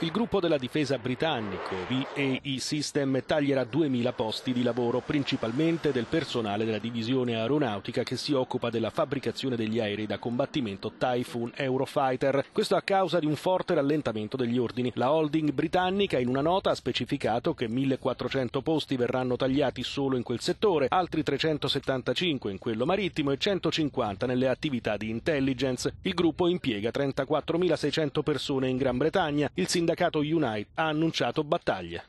Il gruppo della difesa britannico VAE System taglierà 2.000 posti di lavoro, principalmente del personale della divisione aeronautica che si occupa della fabbricazione degli aerei da combattimento Typhoon Eurofighter. Questo a causa di un forte rallentamento degli ordini. La holding britannica in una nota ha specificato che 1.400 posti verranno tagliati solo in quel settore, altri 375 in quello marittimo e 150 nelle attività di intelligence. Il gruppo impiega 34.600 persone in Gran Bretagna. Il sindacato sindacato Unite ha annunciato battaglia.